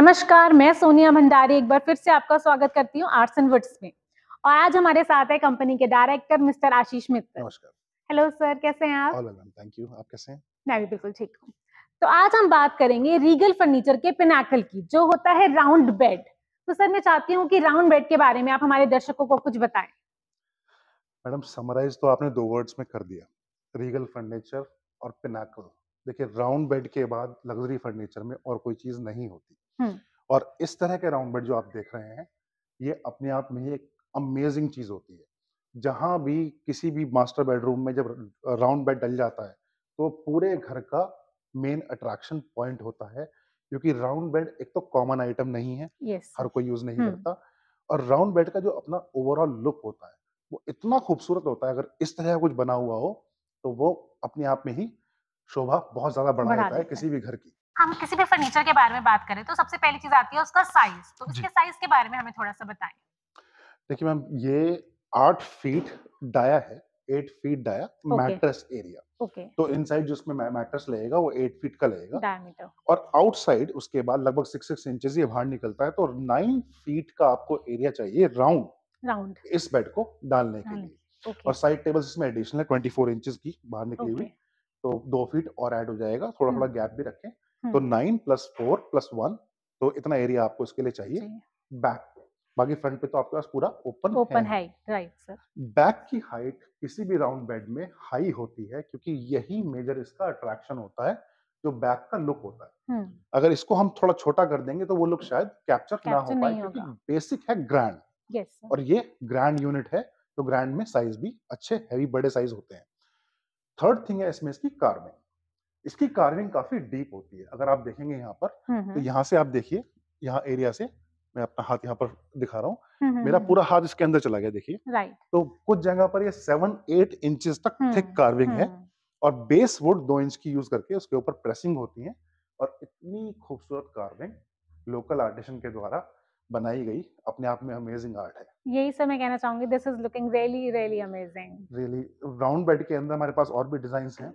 नमस्कार मैं सोनिया भंडारी एक बार फिर से आपका स्वागत करती हूँ आर्ट्स एंड वुड्स में और आज हमारे साथ है कंपनी के डायरेक्टर मिस्टर आशीष मित्तल नमस्कार हेलो सर कैसे हैं आप थैंक यू आप कैसे हैं मैं भी बिल्कुल ठीक हूँ तो आज हम बात करेंगे रीगल फर्नीचर के पिनाकल की जो होता है राउंड बेड तो सर मैं चाहती हूँ कि राउंड बेड के बारे में आप हमारे दर्शकों को कुछ बताएं मैडम समराइज तो आपने दो वर्ड्स में कर दिया रीगल फर्नीचर और पिनाकल देखिए राउंड बेड के बाद लग्जरी फर्नीचर में और कोई चीज नहीं होती हम्म। और इस तरह के राउंड बेड जो आप देख रहे हैं ये अपने आप में ही एक अमेजिंग चीज होती है जहां भी किसी भी मास्टर बेडरूम में जब राउंड बेड डल जाता है तो पूरे घर का मेन अट्रैक्शन पॉइंट होता है क्योंकि राउंड बेड एक तो कॉमन आइटम नहीं है yes. हर कोई यूज नहीं हम्म। करता और राउंड बेड का जो अपना ओवरऑल लुक होता है वो इतना खूबसूरत होता है अगर इस तरह का कुछ बना हुआ हो तो वो अपने आप में ही शोभा बहुत ज्यादा बढ़ा देता है किसी भी घर की हम किसी भी फर्नीचर के बारे में बात करें तो सबसे पहली चीज आती है उसका साइज तो उसके साइज के बारे में हमें थोड़ा सा बताएं देखिए मैम ये आठ फीट डाया है eight feet dia mattress area okay तो इनसाइड जो उसमें मैट्रेस लगेगा वो एट फीट का लगेगा और आउटसाइड उसके बाद लगभग सिक्स सिक्स इंचेस ये बाहर निकलता है तो नाइन फीट का आपको एरिया चाहिए राउंड राउंड इस बेड को डालने के लिए और साइड टेबल्स इसमें एडिशनल है ट्वेंटी फोर इंचेस की बाहर निकली हुई तो दो फीट और ऐड हो जाएगा थोड़ा थोड़ा गैप भी रखें हम्म। तो nine plus four plus one तो इतना एरिया आपको इसके लिए चाहिए बैक बाकी फ्रंट पे तो आपके पास पूरा ओपन ओपन है राइट सर बैक की हाइट किसी भी राउंड बेड में हाई होती है क्योंकि यही मेजर इसका अट्रैक्शन होता है जो बैक का लुक होता है हम्म। अगर इसको हम थोड़ा छोटा कर देंगे तो वो लुक शायद कैप्चर ना हो पाए क्योंकि बेसिक है ग्रैंड और ये ग्रैंड यूनिट है तो ग्रैंड में साइज भी अच्छे हैवी बड़े साइज होते हैं थर्ड थिंग है इसमें इसकी कार्बिंग इसकी कार्विंग काफी डीप होती है अगर आप देखेंगे यहाँ पर तो यहाँ से आप देखिए यहाँ एरिया से मैं अपना हाथ यहाँ पर दिखा रहा हूँ मेरा पूरा हाथ इसके अंदर चला गया देखिए तो कुछ जगह पर ये सेवन एट इंच तक थिक कार्विंग है और बेस वुड दो इंच की यूज करके उसके ऊपर प्रेसिंग होती है और इतनी खूबसूरत कार्विंग लोकल आर्टिशन के द्वारा बनाई गई अपने आप में अमेजिंग आर्ट है यही सब मैं कहना चाहूंगी this is looking really really amazing really round bed के अंदर हमारे पास और भी डिजाइन हैं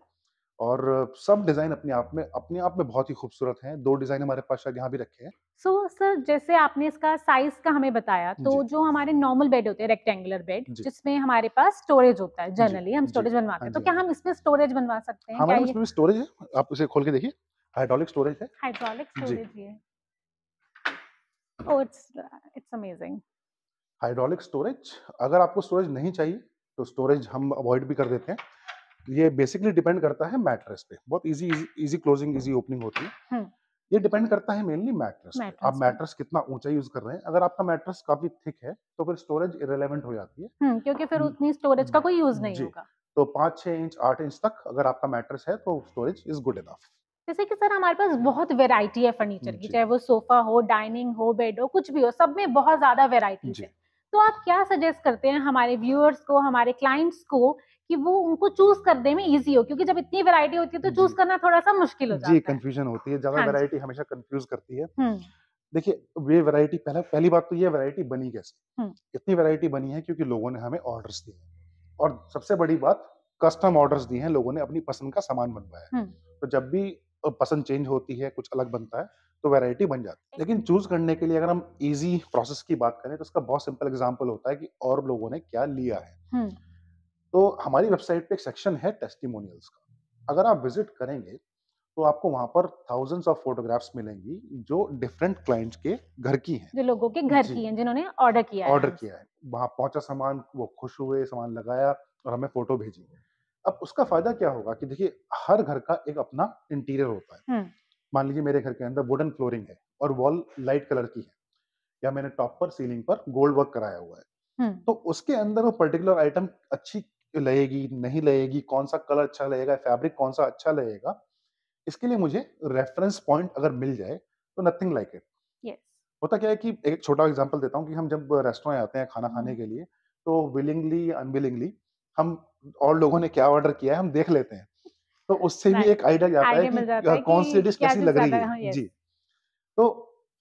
और सब डिजाइन अपने आप में अपने आप में बहुत ही खूबसूरत हैं दो डिजाइन हमारे पास शायद यहाँ भी रखे हैं सो so, सर जैसे आपने इसका साइज का हमें बताया तो जो हमारे नॉर्मल बेड होते हैं रेक्टेंगुलर बेड जिसमें हमारे पास स्टोरेज होता है जनरली हम स्टोरेज बनवाते हाँ हैं तो क्या हम इसमें स्टोरेज बनवा सकते हैं हमारे इसमें स्टोरेज है आप इसे खोल के देखिए हाइड्रोलिक स्टोरेज है हाइड्रोलिक स्टोरेज है ओह इट्स हाइड्रोलिक स्टोरेज अगर आपको स्टोरेज नहीं चाहिए तो स्टोरेज हम अवॉइड भी कर देते हैं ये बेसिकली डिपेंड करता है मैट्रेस पे बहुत easy easy closing easy opening होती है हम्म। ये डिपेंड करता है मेनली मैट्रेस आप मैट्रेस कितना ऊंचा यूज कर रहे हैं अगर आपका मैट्रेस काफी थिक है तो फिर स्टोरेज इरेलीवेंट हो जाती है हम्म, क्योंकि फिर हम्म। उतनी स्टोरेज का कोई यूज नहीं होगा तो पाँच छह इंच आठ इंच तक अगर आपका मैट्रेस है तो स्टोरेज इज गुड इनफ जैसे कि सर हमारे पास बहुत वेराइटी है फर्नीचर की चाहे वो सोफा हो डाइनिंग हो बेड हो कुछ भी हो सब में बहुत ज्यादा वेराइटी है तो आप क्या सजेस्ट करते हैं हमारे व्यूअर्स को हमारे क्लाइंट्स को कि वो उनको चूज करने में इजी हो क्योंकि जब इतनी वैरायटी होती है तो चूज करना थोड़ा सा मुश्किल हो जाता जी कंफ्यूजन होती है ज्यादा वैरायटी हाँ हमेशा कंफ्यूज करती है हम्म। देखिए वे वैरायटी पहला पहली बात तो ये वैरायटी बनी कैसे हम्म। इतनी वैरायटी बनी है क्योंकि लोगों ने हमें ऑर्डर्स दिए और सबसे बड़ी बात कस्टम ऑर्डर्स दिए हैं लोगों ने अपनी पसंद का सामान बनवाया हम्म। तो जब भी पसंद चेंज होती है कुछ अलग बनता है तो वैरायटी बन जाती है लेकिन चूज करने के लिए अगर हम इजी प्रोसेस की बात करें तो उसका बहुत सिंपल एग्जांपल होता है कि और लोगों ने क्या लिया है तो हमारी वेबसाइट पे एक सेक्शन है टेस्टिमोनियल्स का अगर आप विजिट करेंगे तो आपको वहां पर थाउजेंड्स ऑफ फोटोग्राफ्स मिलेंगी जो डिफरेंट क्लाइंट्स के घर की हैं जो लोगों के घर की हैं जिन्होंने ऑर्डर किया ऑर्डर किया है वहां पहुंचा सामान वो खुश हुए सामान लगाया और हमें फोटो भेजी अब उसका फायदा क्या होगा कि देखिए हर घर का एक अपना इंटीरियर होता है हम्म। मान लीजिए मेरे घर के अंदर वुडन फ्लोरिंग है और वॉल लाइट कलर की है या मैंने टॉप पर सीलिंग पर गोल्ड वर्क कराया हुआ है हम्म। तो उसके अंदर वो पर्टिकुलर आइटम अच्छी लगेगी नहीं लगेगी कौन सा कलर अच्छा लगेगा फैब्रिक कौन सा अच्छा लगेगा इसके लिए मुझे रेफरेंस पॉइंट अगर मिल जाए तो नथिंग लाइक इट होता क्या है कि एक छोटा एग्जांपल देता हूँ कि हम जब रेस्टोरेंट आते हैं खाना खाने हम्म। के लिए तो विलिंगली अनविलिंगली हम और लोगों ने क्या ऑर्डर किया है हम देख लेते हैं तो उससे भी एक आइडिया जाता है कि कौन सी डिश कैसी लग रही है हाँ, जी तो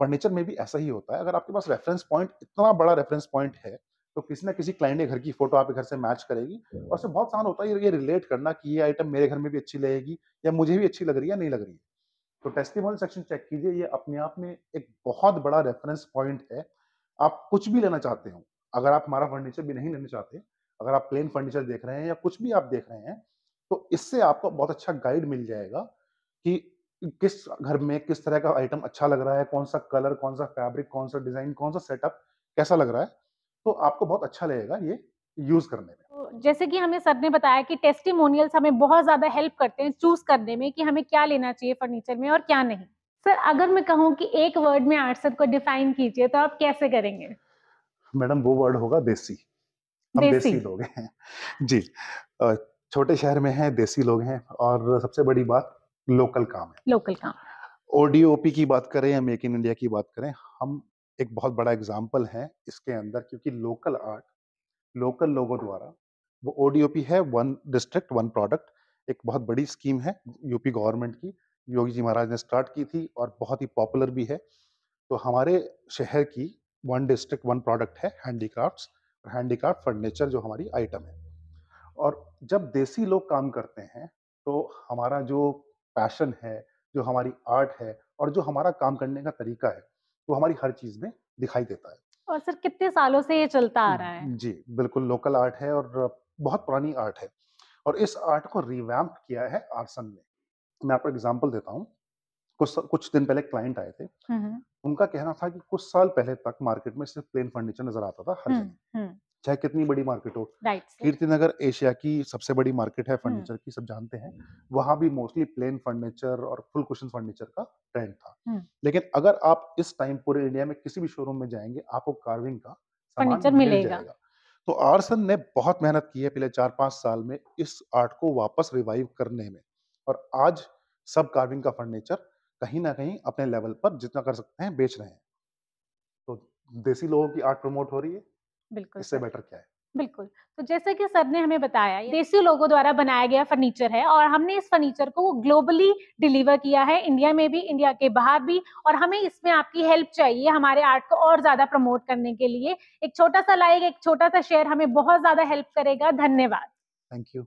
फर्नीचर में भी ऐसा ही होता है अगर आपके पास रेफरेंस पॉइंट इतना बड़ा रेफरेंस पॉइंट है तो किसी ना किसी क्लाइंट के घर की फोटो आपके घर से मैच करेगी हाँ। और उससे बहुत आसान होता है ये रिलेट करना कि ये आइटम मेरे घर में भी अच्छी लगेगी या मुझे भी अच्छी लग रही है या नहीं लग रही है तो टेस्टिमोनियल सेक्शन चेक कीजिए ये अपने आप में एक बहुत बड़ा रेफरेंस पॉइंट है आप कुछ भी लेना चाहते हो अगर आप हमारा फर्नीचर भी नहीं लेना चाहते अगर आप प्लेन फर्नीचर देख रहे हैं या कुछ भी आप देख रहे हैं तो इससे आपको बहुत अच्छा गाइड मिल जाएगा कि किस घर में किस तरह का आइटम अच्छा लग रहा है कौन सा कलर कौन सा फैब्रिक कौन सा डिजाइन कौन सा सेटअप कैसा लग रहा है तो आपको बहुत अच्छा लगेगा ये यूज करने में तो जैसे कि हमें सर ने बताया कि टेस्टिमोनियल्स हमें बहुत ज्यादा हेल्प करते हैं चूज करने में कि हमें क्या लेना चाहिए फर्नीचर में और क्या नहीं सर अगर मैं कहूँ कि एक वर्ड में आर्टसर को डिफाइन कीजिए तो आप कैसे करेंगे मैडम वो वर्ड होगा देसी हम देसी, देसी लोग हैं जी छोटे शहर में हैं देसी लोग हैं और सबसे बड़ी बात लोकल काम है लोकल काम ओडीओपी की बात करें या मेक इन इंडिया की बात करें हम एक बहुत बड़ा एग्जाम्पल है इसके अंदर क्योंकि लोकल आर्ट लोकल लोगों द्वारा वो ओडीओपी है वन डिस्ट्रिक्ट वन प्रोडक्ट एक बहुत बड़ी स्कीम है यूपी गवर्नमेंट की योगी जी महाराज ने स्टार्ट की थी और बहुत ही पॉपुलर भी है तो हमारे शहर की वन डिस्ट्रिक्ट वन प्रोडक्ट है हैंडीक्राफ्ट्स और हैंडीक्राफ्ट फर्नीचर जो हमारी आइटम है और जब देसी लोग काम करते हैं तो हमारा जो पैशन है जो हमारी आर्ट है और जो हमारा काम करने का तरीका है वो तो हमारी हर चीज में दिखाई देता है और सर कितने सालों से ये चलता आ रहा है जी बिल्कुल लोकल आर्ट है और बहुत पुरानी आर्ट है और इस आर्ट को रिवैम्प किया है आरसन ने मैं आपको एग्जाम्पल देता हूँ कुछ कुछ दिन पहले क्लाइंट आए थे उनका कहना था कि कुछ साल पहले तक मार्केट में सिर्फ प्लेन फर्नीचर नजर आता था हर जगह चाहे कितनी बड़ी मार्केट हो कीर्ति नगर एशिया की सबसे बड़ी मार्केट है हम्म। फर्नीचर की सब जानते हैं वहां भी मोस्टली प्लेन फर्नीचर और फुल कुशन फर्नीचर का ट्रेंड था हम्म। लेकिन अगर आप इस टाइम पूरे इंडिया में किसी भी शोरूम में जाएंगे आपको कार्विंग का फर्नीचर मिलेगा तो आरसन ने बहुत मेहनत की है पिछले चार पांच साल में इस आर्ट को वापस रिवाइव करने में और आज सब कार्विंग का फर्नीचर कहीं ना कहीं अपने लेवल पर जितना कर सकते हैं बेच रहे हैं तो देसी लोगों की आर्ट प्रमोट हो रही है बिल्कुल इससे बेटर क्या है बिल्कुल तो जैसे कि सर ने हमें बताया देसी लोगों द्वारा बनाया गया फर्नीचर है और हमने इस फर्नीचर को ग्लोबली डिलीवर किया है इंडिया में भी इंडिया के बाहर भी और हमें इसमें आपकी हेल्प चाहिए हमारे आर्ट को और ज्यादा प्रमोट करने के लिए एक छोटा सा लाइक एक छोटा सा शेयर हमें बहुत ज्यादा हेल्प करेगा धन्यवाद थैंक यू